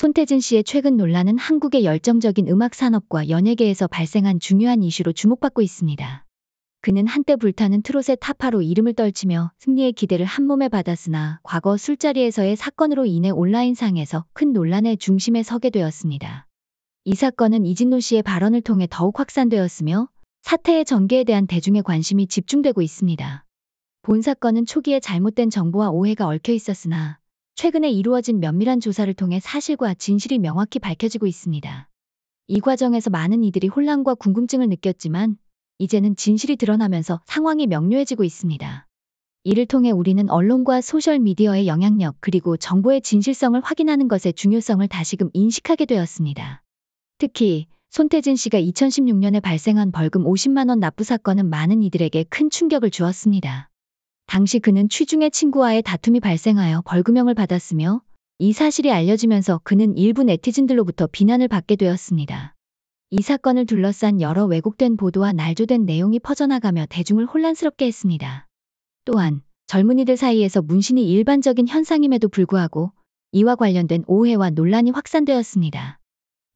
손태진 씨의 최근 논란은 한국의 열정적인 음악 산업과 연예계에서 발생한 중요한 이슈로 주목받고 있습니다. 그는 한때 불타는 트롯의 타파로 이름을 떨치며 승리의 기대를 한몸에 받았으나 과거 술자리에서의 사건으로 인해 온라인상에서 큰 논란의 중심에 서게 되었습니다. 이 사건은 이진노 씨의 발언을 통해 더욱 확산되었으며 사태의 전개에 대한 대중의 관심이 집중되고 있습니다. 본 사건은 초기에 잘못된 정보와 오해가 얽혀 있었으나 최근에 이루어진 면밀한 조사를 통해 사실과 진실이 명확히 밝혀지고 있습니다. 이 과정에서 많은 이들이 혼란과 궁금증을 느꼈지만 이제는 진실이 드러나면서 상황이 명료해지고 있습니다. 이를 통해 우리는 언론과 소셜미디어의 영향력 그리고 정보의 진실성을 확인하는 것의 중요성을 다시금 인식하게 되었습니다. 특히 손태진 씨가 2016년에 발생한 벌금 50만원 납부 사건은 많은 이들에게 큰 충격을 주었습니다. 당시 그는 취중의 친구와의 다툼이 발생하여 벌금형을 받았으며 이 사실이 알려지면서 그는 일부 네티즌들로부터 비난을 받게 되었습니다. 이 사건을 둘러싼 여러 왜곡된 보도와 날조된 내용이 퍼져나가며 대중을 혼란스럽게 했습니다. 또한 젊은이들 사이에서 문신이 일반적인 현상임에도 불구하고 이와 관련된 오해와 논란이 확산되었습니다.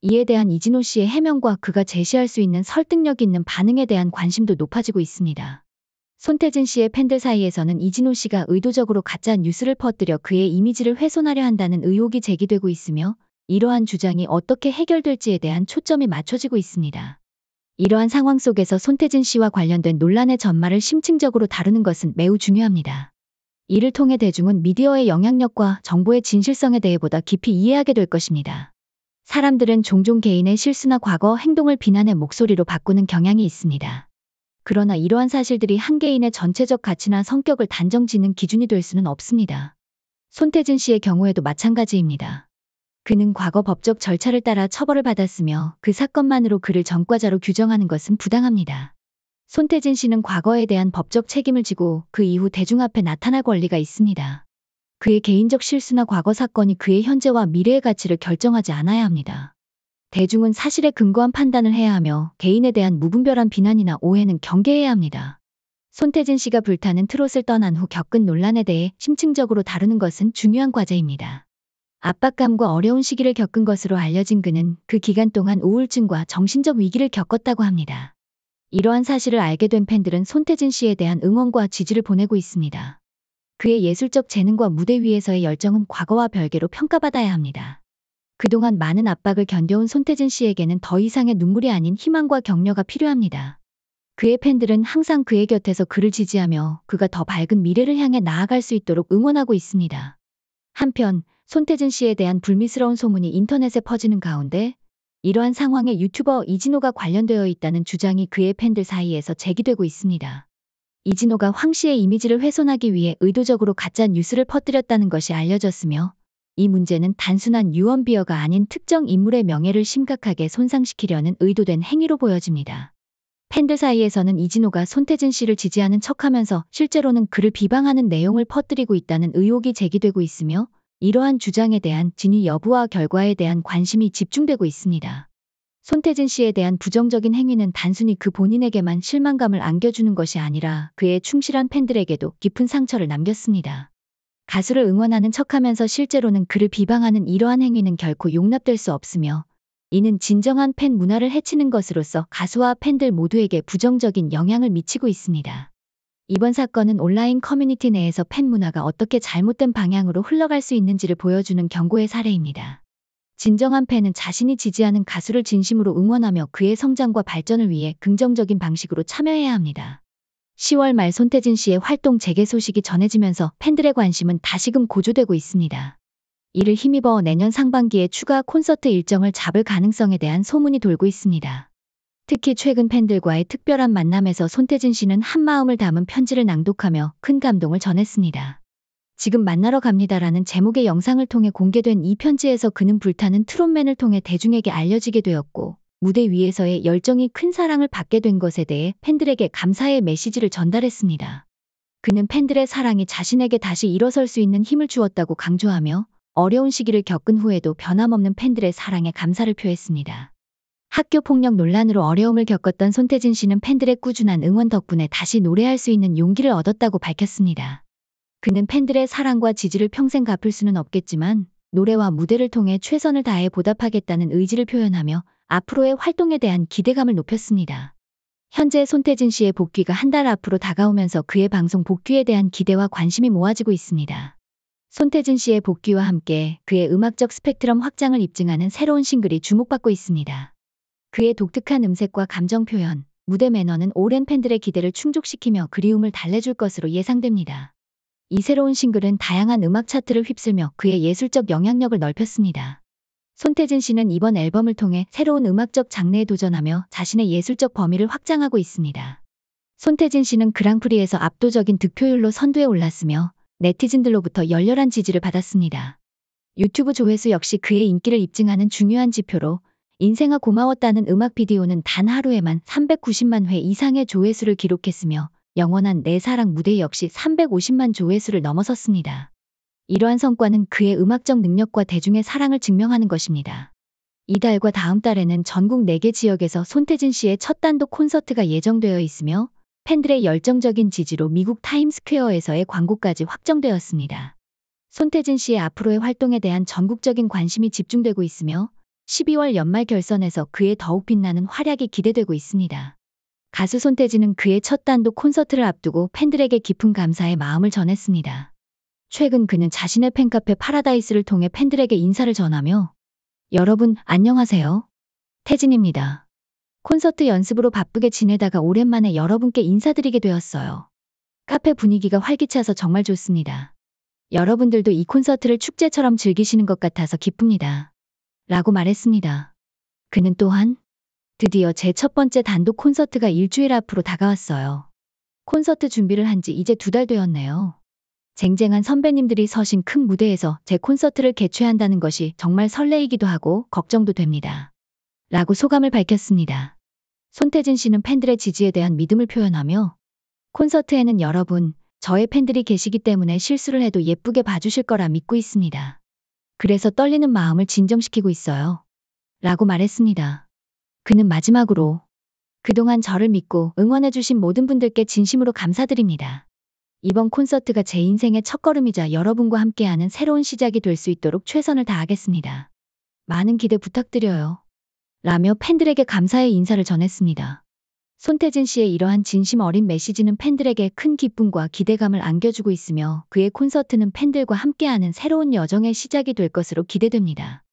이에 대한 이진호 씨의 해명과 그가 제시할 수 있는 설득력 있는 반응에 대한 관심도 높아지고 있습니다. 손태진 씨의 팬들 사이에서는 이진호 씨가 의도적으로 가짜 뉴스를 퍼뜨려 그의 이미지를 훼손하려 한다는 의혹이 제기되고 있으며 이러한 주장이 어떻게 해결될지에 대한 초점이 맞춰지고 있습니다. 이러한 상황 속에서 손태진 씨와 관련된 논란의 전말을 심층적으로 다루는 것은 매우 중요합니다. 이를 통해 대중은 미디어의 영향력과 정보의 진실성에 대해 보다 깊이 이해하게 될 것입니다. 사람들은 종종 개인의 실수나 과거 행동을 비난의 목소리로 바꾸는 경향이 있습니다. 그러나 이러한 사실들이 한 개인의 전체적 가치나 성격을 단정짓는 기준이 될 수는 없습니다. 손태진 씨의 경우에도 마찬가지입니다. 그는 과거 법적 절차를 따라 처벌을 받았으며 그 사건만으로 그를 전과자로 규정하는 것은 부당합니다. 손태진 씨는 과거에 대한 법적 책임을 지고 그 이후 대중 앞에 나타날 권리가 있습니다. 그의 개인적 실수나 과거 사건이 그의 현재와 미래의 가치를 결정하지 않아야 합니다. 대중은 사실에 근거한 판단을 해야 하며 개인에 대한 무분별한 비난이나 오해는 경계해야 합니다. 손태진 씨가 불타는 트롯을 떠난 후 겪은 논란에 대해 심층적으로 다루는 것은 중요한 과제입니다. 압박감과 어려운 시기를 겪은 것으로 알려진 그는 그 기간 동안 우울증과 정신적 위기를 겪었다고 합니다. 이러한 사실을 알게 된 팬들은 손태진 씨에 대한 응원과 지지를 보내고 있습니다. 그의 예술적 재능과 무대 위에서의 열정은 과거와 별개로 평가받아야 합니다. 그동안 많은 압박을 견뎌온 손태진 씨에게는 더 이상의 눈물이 아닌 희망과 격려가 필요합니다. 그의 팬들은 항상 그의 곁에서 그를 지지하며 그가 더 밝은 미래를 향해 나아갈 수 있도록 응원하고 있습니다. 한편 손태진 씨에 대한 불미스러운 소문이 인터넷에 퍼지는 가운데 이러한 상황에 유튜버 이진호가 관련되어 있다는 주장이 그의 팬들 사이에서 제기되고 있습니다. 이진호가 황 씨의 이미지를 훼손하기 위해 의도적으로 가짜 뉴스를 퍼뜨렸다는 것이 알려졌으며 이 문제는 단순한 유언비어가 아닌 특정 인물의 명예를 심각하게 손상시키려는 의도된 행위로 보여집니다. 팬들 사이에서는 이진호가 손태진 씨를 지지하는 척하면서 실제로는 그를 비방하는 내용을 퍼뜨리고 있다는 의혹이 제기되고 있으며 이러한 주장에 대한 진위 여부와 결과에 대한 관심이 집중되고 있습니다. 손태진 씨에 대한 부정적인 행위는 단순히 그 본인에게만 실망감을 안겨주는 것이 아니라 그의 충실한 팬들에게도 깊은 상처를 남겼습니다. 가수를 응원하는 척하면서 실제로는 그를 비방하는 이러한 행위는 결코 용납될 수 없으며 이는 진정한 팬 문화를 해치는 것으로서 가수와 팬들 모두에게 부정적인 영향을 미치고 있습니다. 이번 사건은 온라인 커뮤니티 내에서 팬 문화가 어떻게 잘못된 방향으로 흘러갈 수 있는지를 보여주는 경고의 사례입니다. 진정한 팬은 자신이 지지하는 가수를 진심으로 응원하며 그의 성장과 발전을 위해 긍정적인 방식으로 참여해야 합니다. 10월 말 손태진 씨의 활동 재개 소식이 전해지면서 팬들의 관심은 다시금 고조되고 있습니다. 이를 힘입어 내년 상반기에 추가 콘서트 일정을 잡을 가능성에 대한 소문이 돌고 있습니다. 특히 최근 팬들과의 특별한 만남에서 손태진 씨는 한마음을 담은 편지를 낭독하며 큰 감동을 전했습니다. 지금 만나러 갑니다라는 제목의 영상을 통해 공개된 이 편지에서 그는 불타는 트롯맨을 통해 대중에게 알려지게 되었고 무대 위에서의 열정이 큰 사랑을 받게 된 것에 대해 팬들에게 감사의 메시지를 전달했습니다. 그는 팬들의 사랑이 자신에게 다시 일어설 수 있는 힘을 주었다고 강조하며 어려운 시기를 겪은 후에도 변함없는 팬들의 사랑에 감사를 표했습니다. 학교 폭력 논란으로 어려움을 겪었던 손태진 씨는 팬들의 꾸준한 응원 덕분에 다시 노래할 수 있는 용기를 얻었다고 밝혔습니다. 그는 팬들의 사랑과 지지를 평생 갚을 수는 없겠지만 노래와 무대를 통해 최선을 다해 보답하겠다는 의지를 표현하며 앞으로의 활동에 대한 기대감을 높였습니다. 현재 손태진 씨의 복귀가 한 달 앞으로 다가오면서 그의 방송 복귀에 대한 기대와 관심이 모아지고 있습니다. 손태진 씨의 복귀와 함께 그의 음악적 스펙트럼 확장을 입증하는 새로운 싱글이 주목받고 있습니다. 그의 독특한 음색과 감정 표현, 무대 매너는 오랜 팬들의 기대를 충족시키며 그리움을 달래줄 것으로 예상됩니다. 이 새로운 싱글은 다양한 음악 차트를 휩쓸며 그의 예술적 영향력을 넓혔습니다. 손태진 씨는 이번 앨범을 통해 새로운 음악적 장르에 도전하며 자신의 예술적 범위를 확장하고 있습니다. 손태진 씨는 그랑프리에서 압도적인 득표율로 선두에 올랐으며 네티즌들로부터 열렬한 지지를 받았습니다. 유튜브 조회수 역시 그의 인기를 입증하는 중요한 지표로 인생아 고마웠다는 음악 비디오는 단 하루에만 390만 회 이상의 조회수를 기록했으며 영원한 내 사랑 무대 역시 350만 조회수를 넘어섰습니다. 이러한 성과는 그의 음악적 능력과 대중의 사랑을 증명하는 것입니다. 이달과 다음 달에는 전국 4개 지역에서 손태진 씨의 첫 단독 콘서트가 예정되어 있으며 팬들의 열정적인 지지로 미국 타임스퀘어에서의 광고까지 확정되었습니다. 손태진 씨의 앞으로의 활동에 대한 전국적인 관심이 집중되고 있으며 12월 연말 결선에서 그의 더욱 빛나는 활약이 기대되고 있습니다. 가수 손태진은 그의 첫 단독 콘서트를 앞두고 팬들에게 깊은 감사의 마음을 전했습니다. 최근 그는 자신의 팬카페 파라다이스를 통해 팬들에게 인사를 전하며 여러분 안녕하세요. 태진입니다. 콘서트 연습으로 바쁘게 지내다가 오랜만에 여러분께 인사드리게 되었어요. 카페 분위기가 활기차서 정말 좋습니다. 여러분들도 이 콘서트를 축제처럼 즐기시는 것 같아서 기쁩니다. 라고 말했습니다. 그는 또한 드디어 제 첫 번째 단독 콘서트가 일주일 앞으로 다가왔어요. 콘서트 준비를 한 지 이제 두 달 되었네요. 쟁쟁한 선배님들이 서신 큰 무대에서 제 콘서트를 개최한다는 것이 정말 설레이기도 하고 걱정도 됩니다. 라고 소감을 밝혔습니다. 손태진 씨는 팬들의 지지에 대한 믿음을 표현하며 콘서트에는 여러분, 저의 팬들이 계시기 때문에 실수를 해도 예쁘게 봐주실 거라 믿고 있습니다. 그래서 떨리는 마음을 진정시키고 있어요. 라고 말했습니다. 그는 마지막으로 그동안 저를 믿고 응원해주신 모든 분들께 진심으로 감사드립니다. 이번 콘서트가 제 인생의 첫걸음이자 여러분과 함께하는 새로운 시작이 될 수 있도록 최선을 다하겠습니다. 많은 기대 부탁드려요. 라며 팬들에게 감사의 인사를 전했습니다. 손태진 씨의 이러한 진심 어린 메시지는 팬들에게 큰 기쁨과 기대감을 안겨주고 있으며 그의 콘서트는 팬들과 함께하는 새로운 여정의 시작이 될 것으로 기대됩니다.